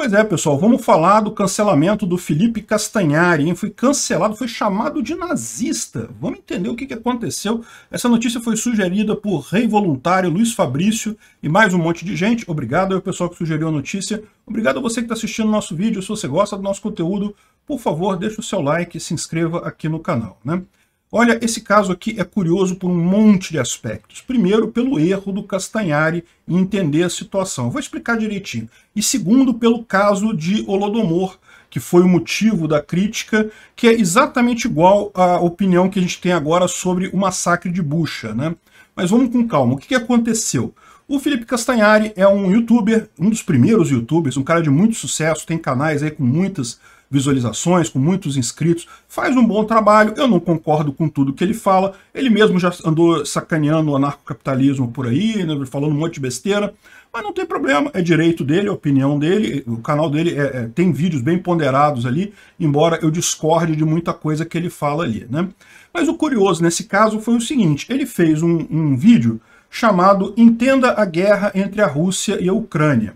Pois é, pessoal, vamos falar do cancelamento do Felipe Castanhari. Hein? Foi cancelado, foi chamado de nazista. Vamos entender o que, que aconteceu. Essa notícia foi sugerida por Rei Voluntário, Luiz Fabrício e mais um monte de gente. Obrigado ao pessoal que sugeriu a notícia. Obrigado a você que está assistindo o nosso vídeo. Se você gosta do nosso conteúdo, por favor, deixe o seu like e se inscreva aqui no canal. Né? Olha, esse caso aqui é curioso por um monte de aspectos. Primeiro, pelo erro do Castanhari em entender a situação. vou explicar direitinho. E segundo, pelo caso de Holodomor, que foi o motivo da crítica, que é exatamente igual à opinião que a gente tem agora sobre o massacre de Bucha. Né? Mas vamos com calma. O que aconteceu? O Felipe Castanhari é um youtuber, um dos primeiros youtubers, um cara de muito sucesso, tem canais aí com muitas visualizações, com muitos inscritos, faz um bom trabalho, eu não concordo com tudo que ele fala, ele mesmo já andou sacaneando o anarcocapitalismo por aí, né, falando um monte de besteira, mas não tem problema, é direito dele, é opinião dele, o canal dele é, é, tem vídeos bem ponderados ali, embora eu discorde de muita coisa que ele fala ali, né? Mas o curioso nesse caso foi o seguinte, ele fez um, um vídeo chamado Entenda a Guerra entre a Rússia e a Ucrânia.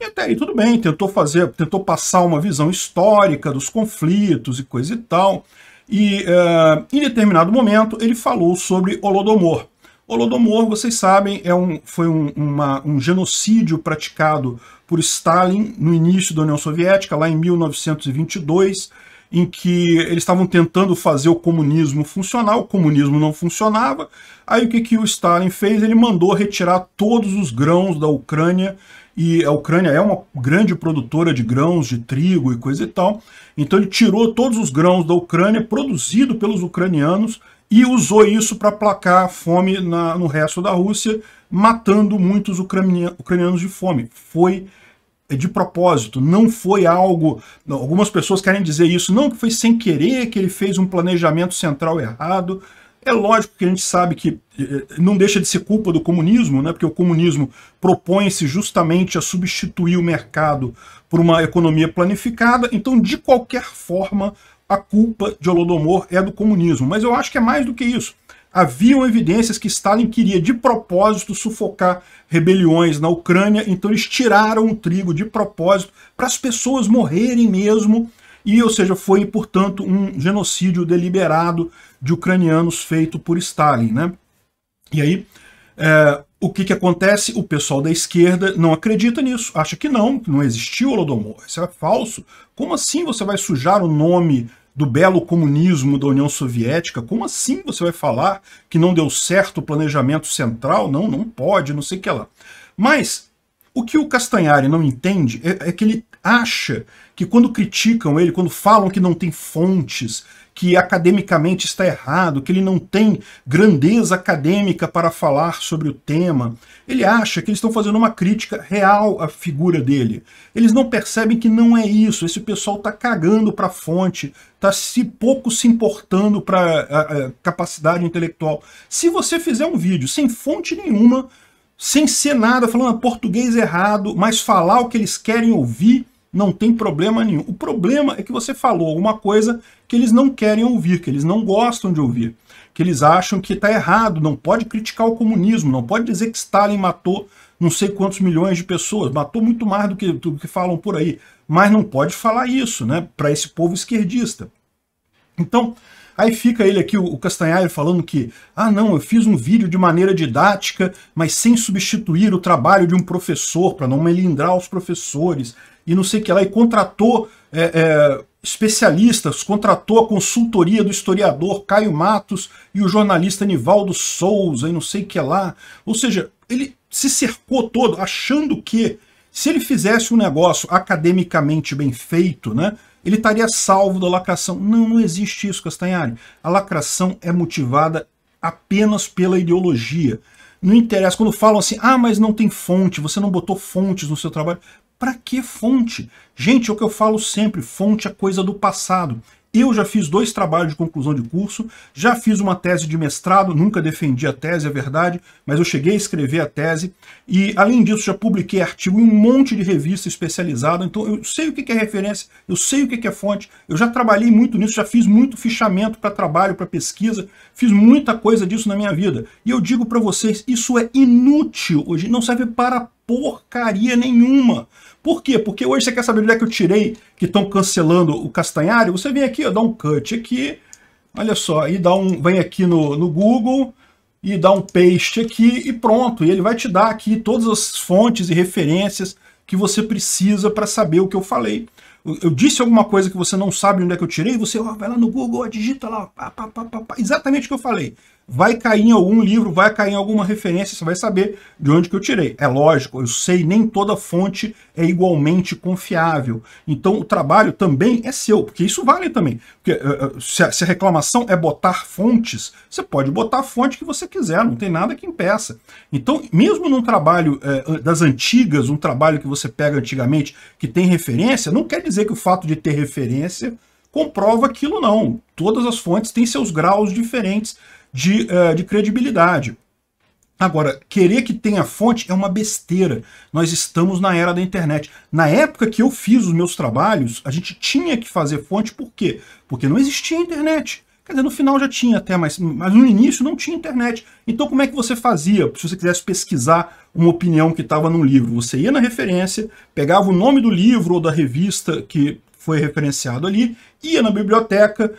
E até aí tudo bem, tentou fazer, tentou passar uma visão histórica dos conflitos e coisa e tal. E uh, em determinado momento ele falou sobre Holodomor. Holodomor, vocês sabem, é um, foi um, uma, um genocídio praticado por Stalin no início da União Soviética, lá em 1922, em que eles estavam tentando fazer o comunismo funcionar, o comunismo não funcionava. Aí o que, que o Stalin fez? Ele mandou retirar todos os grãos da Ucrânia, e a Ucrânia é uma grande produtora de grãos, de trigo e coisa e tal. Então ele tirou todos os grãos da Ucrânia, produzido pelos ucranianos, e usou isso para aplacar a fome na, no resto da Rússia, matando muitos ucranianos de fome. Foi é de propósito, não foi algo. algumas pessoas querem dizer isso, não que foi sem querer que ele fez um planejamento central errado. É lógico que a gente sabe que eh, eh, não deixa de ser culpa do comunismo, né? porque o comunismo propõe-se justamente a substituir o mercado por uma economia planificada. Então, de qualquer forma, a culpa de Holodomor é do comunismo. Mas eu acho que é mais do que isso haviam evidências que Stalin queria de propósito sufocar rebeliões na Ucrânia, então eles tiraram o trigo de propósito para as pessoas morrerem mesmo, e ou seja, foi, portanto, um genocídio deliberado de ucranianos feito por Stalin. Né? E aí, é, o que, que acontece? O pessoal da esquerda não acredita nisso, acha que não, que não existiu o Holodomor, isso é falso. Como assim você vai sujar o nome do belo comunismo da União Soviética. Como assim você vai falar que não deu certo o planejamento central? Não, não pode, não sei o que lá. Mas o que o Castanhari não entende é, é que ele acha que quando criticam ele, quando falam que não tem fontes, que academicamente está errado, que ele não tem grandeza acadêmica para falar sobre o tema. Ele acha que eles estão fazendo uma crítica real à figura dele. Eles não percebem que não é isso. Esse pessoal está cagando para a fonte, está se pouco se importando para a, a capacidade intelectual. Se você fizer um vídeo sem fonte nenhuma, sem ser nada, falando português errado, mas falar o que eles querem ouvir, não tem problema nenhum. O problema é que você falou alguma coisa que eles não querem ouvir, que eles não gostam de ouvir, que eles acham que está errado, não pode criticar o comunismo, não pode dizer que Stalin matou não sei quantos milhões de pessoas, matou muito mais do que, do que falam por aí, mas não pode falar isso né, para esse povo esquerdista. Então, Aí fica ele aqui, o Castanhari, falando que, ah não, eu fiz um vídeo de maneira didática, mas sem substituir o trabalho de um professor, para não melindrar os professores e não sei o que lá, e contratou é, é, especialistas, contratou a consultoria do historiador Caio Matos e o jornalista Nivaldo Souza e não sei o que lá. Ou seja, ele se cercou todo achando que se ele fizesse um negócio academicamente bem feito, né, ele estaria salvo da lacração. Não, não existe isso, Castanhari. A lacração é motivada apenas pela ideologia. Não interessa. Quando falam assim, ah, mas não tem fonte, você não botou fontes no seu trabalho. Para que fonte? Gente, é o que eu falo sempre, fonte é coisa do passado. Eu já fiz dois trabalhos de conclusão de curso, já fiz uma tese de mestrado, nunca defendi a tese, é verdade, mas eu cheguei a escrever a tese, e além disso já publiquei artigo em um monte de revista especializada, então eu sei o que é referência, eu sei o que é fonte, eu já trabalhei muito nisso, já fiz muito fichamento para trabalho, para pesquisa, fiz muita coisa disso na minha vida. E eu digo para vocês, isso é inútil hoje, não serve para porcaria nenhuma. Por quê? Porque hoje você quer saber onde é que eu tirei, que estão cancelando o Castanhari? Você vem aqui, ó, dá um cut aqui, olha só, e dá um, vem aqui no, no Google e dá um paste aqui e pronto. E ele vai te dar aqui todas as fontes e referências que você precisa para saber o que eu falei. Eu, disse alguma coisa que você não sabe onde é que eu tirei, você ó, vai lá no Google, digita lá, pá, pá, pá, exatamente o que eu falei vai cair em algum livro, vai cair em alguma referência, você vai saber de onde que eu tirei. É lógico, eu sei, nem toda fonte é igualmente confiável. Então o trabalho também é seu, porque isso vale também. Porque, eh, eh, se, a, se a reclamação é botar fontes, você pode botar a fonte que você quiser, não tem nada que impeça. Então, mesmo num trabalho eh, das antigas, um trabalho que você pega antigamente, que tem referência, não quer dizer que o fato de ter referência comprova aquilo não. Todas as fontes têm seus graus diferentes de, uh, de credibilidade. Agora, querer que tenha fonte é uma besteira. Nós estamos na era da internet. Na época que eu fiz os meus trabalhos, a gente tinha que fazer fonte, por quê? Porque não existia internet. Quer dizer, no final já tinha até, mas, mas no início não tinha internet. Então como é que você fazia se você quisesse pesquisar uma opinião que estava num livro? Você ia na referência, pegava o nome do livro ou da revista que foi referenciado ali, ia na biblioteca,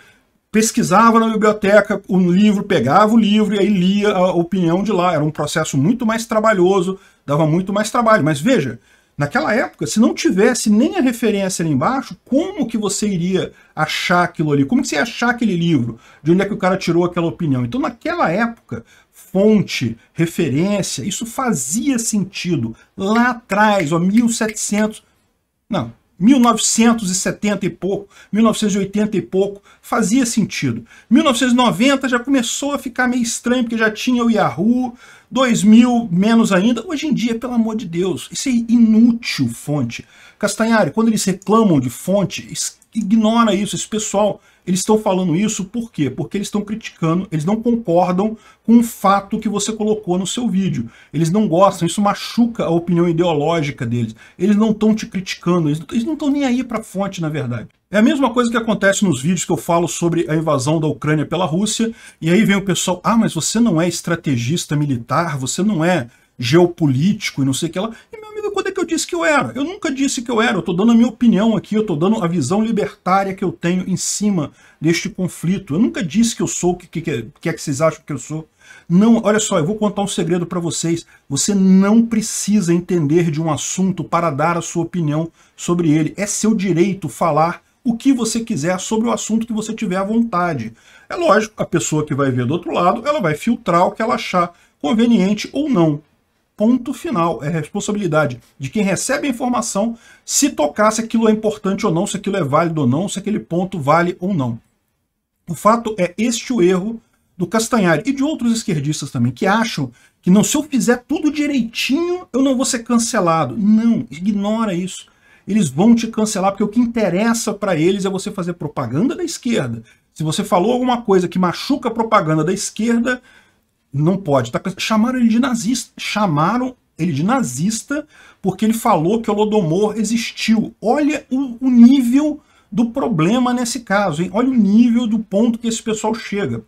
pesquisava na biblioteca o um livro, pegava o livro e aí lia a opinião de lá. Era um processo muito mais trabalhoso, dava muito mais trabalho. Mas veja, naquela época, se não tivesse nem a referência ali embaixo, como que você iria achar aquilo ali? Como que você ia achar aquele livro? De onde é que o cara tirou aquela opinião? Então, naquela época, fonte, referência, isso fazia sentido. Lá atrás, ó, 1700... Não, 1970 e pouco, 1980 e pouco, fazia sentido. 1990 já começou a ficar meio estranho, porque já tinha o Yahoo, 2000 menos ainda. Hoje em dia, pelo amor de Deus, isso é inútil fonte. Castanhari, quando eles reclamam de fonte, ignora isso. Esse pessoal, eles estão falando isso por quê? Porque eles estão criticando, eles não concordam com o fato que você colocou no seu vídeo. Eles não gostam, isso machuca a opinião ideológica deles. Eles não estão te criticando, eles não estão nem aí para fonte, na verdade. É a mesma coisa que acontece nos vídeos que eu falo sobre a invasão da Ucrânia pela Rússia, e aí vem o pessoal, ah, mas você não é estrategista militar, você não é geopolítico e não sei o que lá. E meu amigo, quando é que eu disse que eu era? Eu nunca disse que eu era, eu estou dando a minha opinião aqui, eu estou dando a visão libertária que eu tenho em cima deste conflito. Eu nunca disse que eu sou o que, que, que é que vocês acham que eu sou. Não, olha só, eu vou contar um segredo para vocês. Você não precisa entender de um assunto para dar a sua opinião sobre ele. É seu direito falar o que você quiser sobre o assunto que você tiver à vontade. É lógico, a pessoa que vai ver do outro lado, ela vai filtrar o que ela achar conveniente ou não. Ponto final. É responsabilidade de quem recebe a informação se tocar se aquilo é importante ou não, se aquilo é válido ou não, se aquele ponto vale ou não. O fato é este o erro do Castanhari e de outros esquerdistas também, que acham que não, se eu fizer tudo direitinho, eu não vou ser cancelado. Não, ignora isso eles vão te cancelar, porque o que interessa para eles é você fazer propaganda da esquerda. Se você falou alguma coisa que machuca a propaganda da esquerda, não pode. Tá? Chamaram ele de nazista. Chamaram ele de nazista porque ele falou que o Holodomor existiu. Olha o, o nível do problema nesse caso, hein? olha o nível do ponto que esse pessoal chega.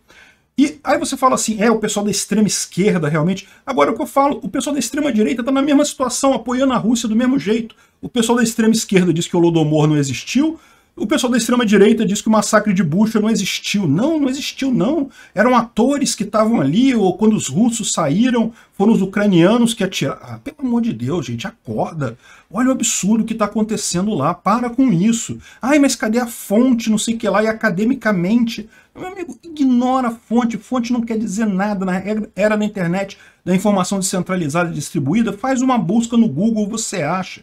E aí você fala assim, é, o pessoal da extrema esquerda realmente. Agora o que eu falo, o pessoal da extrema direita está na mesma situação, apoiando a Rússia do mesmo jeito. O pessoal da extrema esquerda diz que o Lodomor não existiu, o pessoal da extrema-direita diz que o massacre de Bucha não existiu. Não, não existiu, não. Eram atores que estavam ali, ou quando os russos saíram, foram os ucranianos que atiraram. Ah, pelo amor de Deus, gente, acorda. Olha o absurdo que está acontecendo lá. Para com isso. Ai, mas cadê a fonte, não sei o que lá, e academicamente? Meu amigo, ignora a fonte. Fonte não quer dizer nada. Na era da internet, da informação descentralizada e distribuída, faz uma busca no Google, você acha.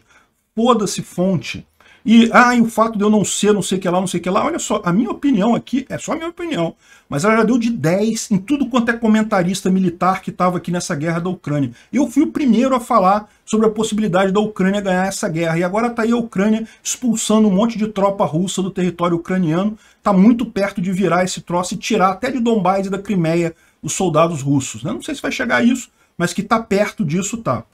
Foda-se fonte. E, ah, e o fato de eu não ser, não sei o que lá, não sei o que lá, olha só, a minha opinião aqui, é só a minha opinião, mas ela já deu de 10 em tudo quanto é comentarista militar que estava aqui nessa guerra da Ucrânia. Eu fui o primeiro a falar sobre a possibilidade da Ucrânia ganhar essa guerra, e agora está aí a Ucrânia expulsando um monte de tropa russa do território ucraniano, está muito perto de virar esse troço e tirar até de Donbás e da Crimeia os soldados russos. Né? Não sei se vai chegar a isso, mas que está perto disso, tá.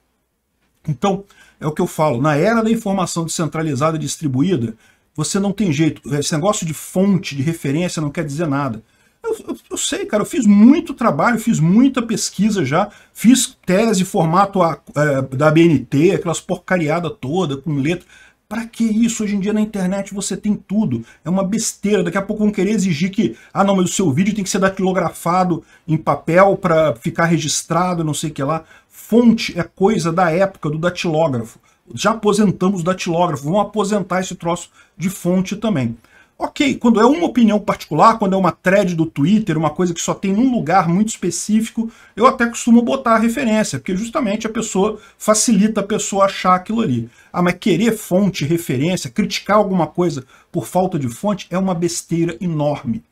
Então, é o que eu falo, na era da informação descentralizada e distribuída, você não tem jeito. Esse negócio de fonte, de referência, não quer dizer nada. Eu, eu, eu, sei, cara, eu fiz muito trabalho, fiz muita pesquisa já, fiz tese, formato a, é, da BNT, aquelas porcariada toda, com letra. Para que isso? Hoje em dia na internet você tem tudo. É uma besteira. Daqui a pouco vão querer exigir que, ah não, mas o seu vídeo tem que ser datilografado em papel para ficar registrado, não sei o que lá fonte é coisa da época do datilógrafo. Já aposentamos o datilógrafo, vão aposentar esse troço de fonte também. Ok, quando é uma opinião particular, quando é uma thread do Twitter, uma coisa que só tem num lugar muito específico, eu até costumo botar a referência, porque justamente a pessoa facilita a pessoa achar aquilo ali. Ah, mas querer fonte, referência, criticar alguma coisa por falta de fonte é uma besteira enorme.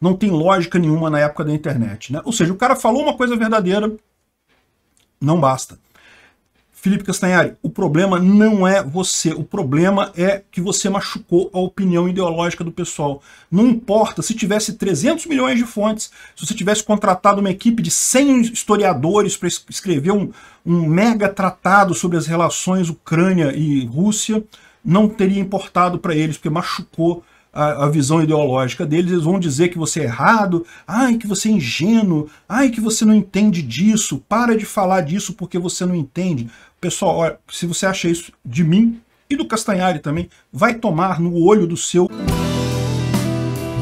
Não tem lógica nenhuma na época da internet. Né? Ou seja, o cara falou uma coisa verdadeira, não basta. Felipe Castanhari, o problema não é você, o problema é que você machucou a opinião ideológica do pessoal. Não importa, se tivesse 300 milhões de fontes, se você tivesse contratado uma equipe de 100 historiadores para escrever um, um mega tratado sobre as relações Ucrânia e Rússia, não teria importado para eles, porque machucou a, a, visão ideológica deles, eles vão dizer que você é errado, ai, que você é ingênuo, ai, que você não entende disso, para de falar disso porque você não entende. Pessoal, olha, se você acha isso de mim e do Castanhari também, vai tomar no olho do seu...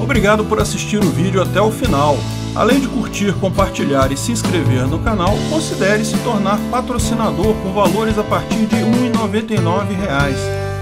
Obrigado por assistir o vídeo até o final. Além de curtir, compartilhar e se inscrever no canal, considere se tornar patrocinador com valores a partir de R$ 1,99